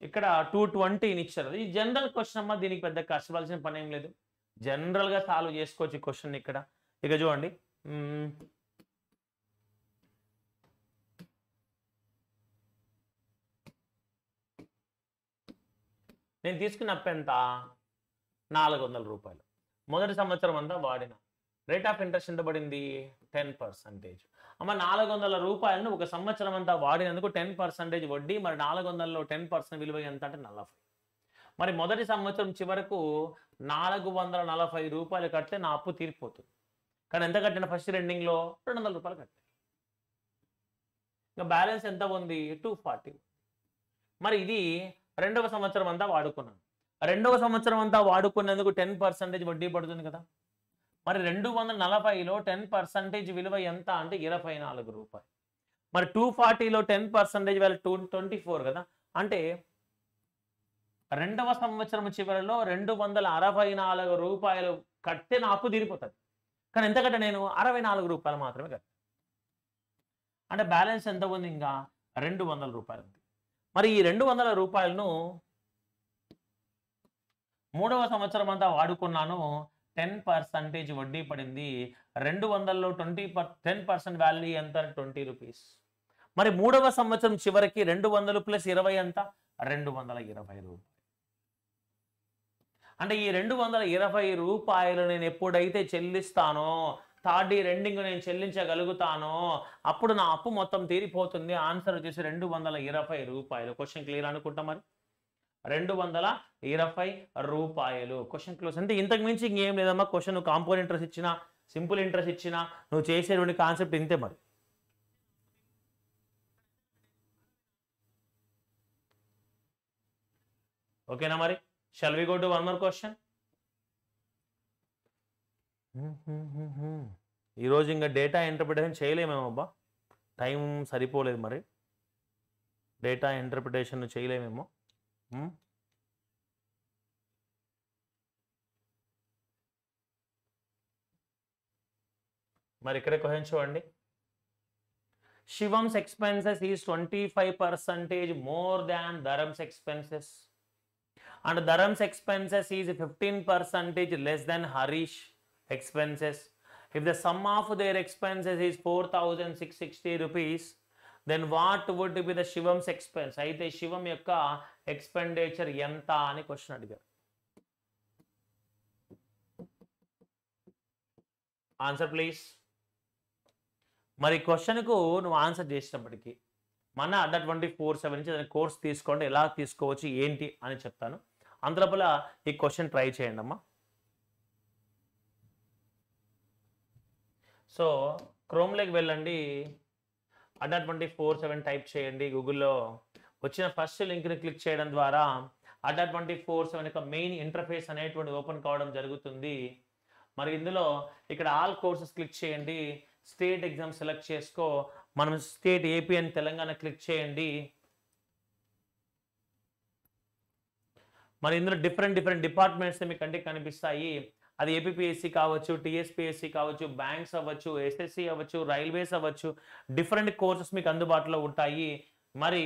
ఇక్కడ టూ ట్వంటీని ఇచ్చారు ఈ జనరల్ క్వశ్చన్ అమ్మ దీనికి పెద్ద కష్టపడాల్సిన పని ఏం లేదు జనరల్గా సాల్వ్ చేసుకోవచ్చు ఈ క్వశ్చన్ ఇక్కడ ఇక చూడండి నేను తీసుకున్నప్పెంత నాలుగు వందల రూపాయలు మొదటి సంవత్సరం అంతా వాడినా రేట్ ఆఫ్ ఇంట్రెస్ట్ ఎంత పడింది టెన్ పర్సంటేజ్ అమ్మ నాలుగు వందల రూపాయలను ఒక సంవత్సరం అంతా వాడినందుకు టెన్ పర్సంటేజ్ వడ్డీ మరి నాలుగు వందలలో టెన్ పర్సెంట్ విలువ ఎంత అంటే నలభై మరి మొదటి సంవత్సరం చివరకు నాలుగు వందల నలభై రూపాయలు కడితే నా అప్పు తీరిపోతుంది కానీ ఎంత కట్టిన ఫస్ట్ రెండింగ్లో రెండు వందల రూపాయలు కట్టాను ఇంకా బ్యాలెన్స్ ఎంత ఉంది టూ ఫార్టీ మరి ఇది రెండవ సంవత్సరం అంతా వాడుకున్నాను రెండవ సంవత్సరం అంతా వాడుకున్నందుకు టెన్ పర్సెంటేజ్ వడ్డీ పడుతుంది కదా మరి రెండు వందల నలభైలో టెన్ పర్సంటేజ్ విలువ ఎంత అంటే ఇరవై నాలుగు రూపాయలు మరి టూ ఫార్టీలో టెన్ పర్సంటేజ్ వేల టూ ట్వంటీ ఫోర్ కదా అంటే రెండవ సంవత్సరం చివరిలో రెండు వందల అరవై నాలుగు రూపాయలు కట్టే నా అప్పు తీరిపోతుంది కానీ ఎంతకంటే నేను అరవై నాలుగు రూపాయలు మాత్రమే కట్టాను అంటే బ్యాలెన్స్ ఎంత ఉంది ఇంకా రెండు వందల రూపాయలు ఉంది మరి ఈ రెండు వందల రూపాయలను మూడవ సంవత్సరం అంతా వాడుకున్నాను టెన్ పర్సంటేజ్ వడ్డీ పడింది రెండు వందల్లో twenty per ten percent value ఎంత ట్వంటీ రూపీస్ మరి మూడవ సంవత్సరం చివరికి రెండు వందలు ప్లస్ ఇరవై ఎంత రెండు వందల ఇరవై రూపాయలు అంటే ఈ రెండు వందల ఇరవై రూపాయలు నేను ఎప్పుడైతే చెల్లిస్తానో థర్డ్ ఇయర్ ఎండింగ్ నేను చెల్లించగలుగుతానో అప్పుడు నా అప్పు మొత్తం తీరిపోతుంది ఆన్సర్ వచ్చేసి రెండు వందల ఇరవై రూపాయలు క్వశ్చన్ క్లియర్ అనుకుంటా మరి రెండు వందల ఇరవై రూపాయలు క్వశ్చన్ క్లోజ్ అంటే ఇంతకు మించి ఇంకేం లేదమ్మా క్వశ్చన్ నువ్వు కాంపౌండ్ ఇంట్రెస్ట్ ఇచ్చినా సింపుల్ ఇంట్రెస్ట్ ఇచ్చినా నువ్వు చేసేటువంటి కాన్సెప్ట్ ఇంతే మరి ఓకేనా మరి shall we go to one more question ఈరోజు ఇంకా డేటా ఇంటర్ప్రిటేషన్ చేయలేమేమో టైం సరిపోలేదు మరి డేటా ఇంటర్ప్రిటేషన్ చేయలేమేమో Hm? మరి ఇక్కడ క్వశ్చన్ చూడండి Shivam's expenses is twenty five percentage more than Dharam's expenses and Dharam's expenses is fifteen percentage less than Harish expenses if the sum of their expenses is four thousand six sixty rupees then what would be the shivan's expense అయితే శివం యొక్క expenditure ఎంత అని question అడిగారు answer please మరి క్వశ్చన్కు నువ్వు answer చేసినప్పటికీ మన under twenty four seven నుంచి దాని కోర్స్ తీసుకోండి ఎలా తీసుకోవచ్చు ఏంటి అని చెప్తాను అందులోపల ఈ క్వశ్చన్ ట్రై చేయండి అమ్మా సో క్రోమ్లోకి వెళ్ళండి under twenty four seven type చేయండి గూగుల్లో వచ్చిన ఫస్ట్ లింక్ని క్లిక్ చేయడం ద్వారా అడ్డా ట్వంటీ ఫోర్ సెవెన్ యొక్క మెయిన్ ఇంటర్ఫేస్ అనేటువంటి ఓపెన్ కావడం జరుగుతుంది మరి ఇందులో ఇక్కడ ఆల్ కోర్సెస్ క్లిక్ చేయండి స్టేట్ ఎగ్జామ్ సెలెక్ట్ చేసుకో మనం state AP and Telangana click చేయండి మరి ఇందులో డిఫరెంట్ డిఫరెంట్ డిపార్ట్మెంట్స్ మీకు అంటే కనిపిస్తాయి అది ఏపీఎస్సి కావచ్చు టీఎస్పిఎస్సి కావచ్చు బ్యాంక్స్ అవ్వచ్చు ఎస్ఎస్సి అవ్వచ్చు రైల్వేస్ అవ్వచ్చు డిఫరెంట్ కోర్సెస్ మీకు అందుబాటులో ఉంటాయి మరి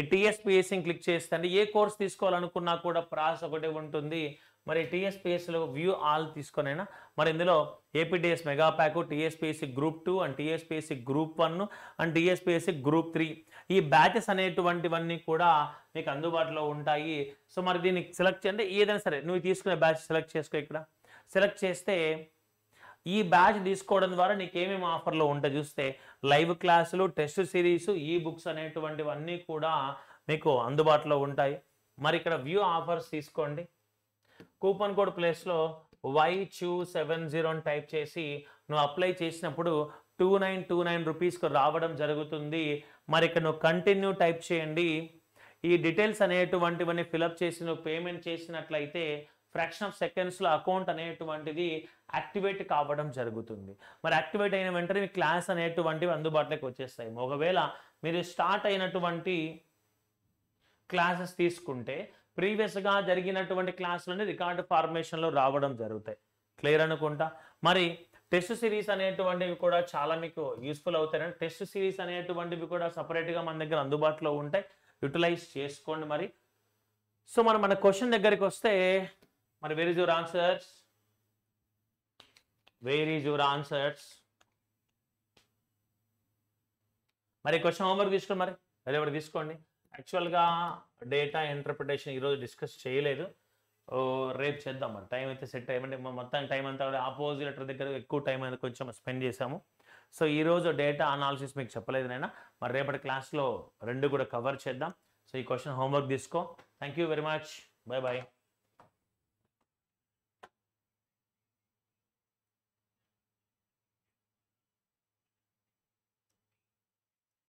ఈ టీఎస్పిఎస్సిని క్లిక్ చేస్తే ఏ కోర్స్ తీసుకోవాలనుకున్నా కూడా ప్రాసెస్ ఒకటే ఉంటుంది మరి టీఎస్పిఎస్సిలో వ్యూ ఆల్ తీసుకొనైనా మరి ఇందులో APDS mega pack TSPSC group two and TSPSC group one and TSPSC group three ఈ బ్యాచెస్ అనేటువంటివన్నీ కూడా మీకు అందుబాటులో ఉంటాయి సో మరి దీన్ని సెలెక్ట్ అంటే ఏదైనా సరే నువ్వు తీసుకునే బ్యాచ్ సెలెక్ట్ చేసుకో ఇక్కడ సెలెక్ట్ చేస్తే ఈ బ్యాచ్ తీసుకోవడం ద్వారా నీకు ఏమేమి ఆఫర్లు ఉంటాయి చూస్తే లైవ్ క్లాసులు టెస్ట్ సిరీస్ ఈ బుక్స్ అనేటువంటివన్నీ కూడా మీకు అందుబాటులో ఉంటాయి మరి ఇక్కడ వ్యూ ఆఫర్స్ తీసుకోండి కూపన్ కోడ్ ప్లేస్లో వై చూ సెవెన్ జీరో అని టైప్ చేసి నువ్వు అప్లై చేసినప్పుడు టూ నైన్ టూ నైన్ రూపీస్కు రావడం జరుగుతుంది మరి ఇక్కడ నువ్వు కంటిన్యూ టైప్ చేయండి ఈ డీటెయిల్స్ అనేటువంటివన్నీ ఫిలప్ చేసి నువ్వు పేమెంట్ చేసినట్లయితే ఫ్రాక్షన్ ఆఫ్ సెకండ్స్లో అకౌంట్ అనేటువంటిది యాక్టివేట్ కావడం జరుగుతుంది మరి యాక్టివేట్ అయిన వెంటనే మీ క్లాస్ అనేటువంటివి అందుబాటులోకి వచ్చేస్తాయి ఒకవేళ మీరు స్టార్ట్ అయినటువంటి క్లాసెస్ తీసుకుంటే ప్రీవియస్గా జరిగినటువంటి క్లాసులన్నీ రికార్డ్ ఫార్మేషన్లో రావడం జరుగుతాయి క్లియర్ అనుకుంటా మరి టెస్ట్ సిరీస్ అనేటువంటివి కూడా చాలా మీకు యూస్ఫుల్ అవుతాయి టెస్ట్ సిరీస్ అనేటువంటివి కూడా సపరేట్గా మన దగ్గర అందుబాటులో ఉంటాయి యూటిలైజ్ చేసుకోండి మరి సో మనం మన క్వశ్చన్ దగ్గరికి వస్తే మరి where is your answers where is your answers మరి క్వశ్చన్ హోంవర్క్ తీసుకోండి మరి అది ఒకటి తీసుకోండి యాక్చువల్గా డేటా ఇంటర్ప్రిటేషన్ ఈరోజు డిస్కస్ చేయలేదు రేపు చేద్దాం మరి టైం అయితే సెట్ అయ్యమంటే మొత్తం టైం అంతా కూడా ఆపోజిట్ దగ్గర ఎక్కువ టైం అయితే కొంచెం స్పెండ్ చేశాము సో ఈరోజు డేటా అనాలిసిస్ మీకు చెప్పలేదు నేను మరి రేపటి క్లాస్లో రెండు కూడా కవర్ చేద్దాం సో ఈ క్వశ్చన్ హోంవర్క్ తీసుకో thank you very much bye bye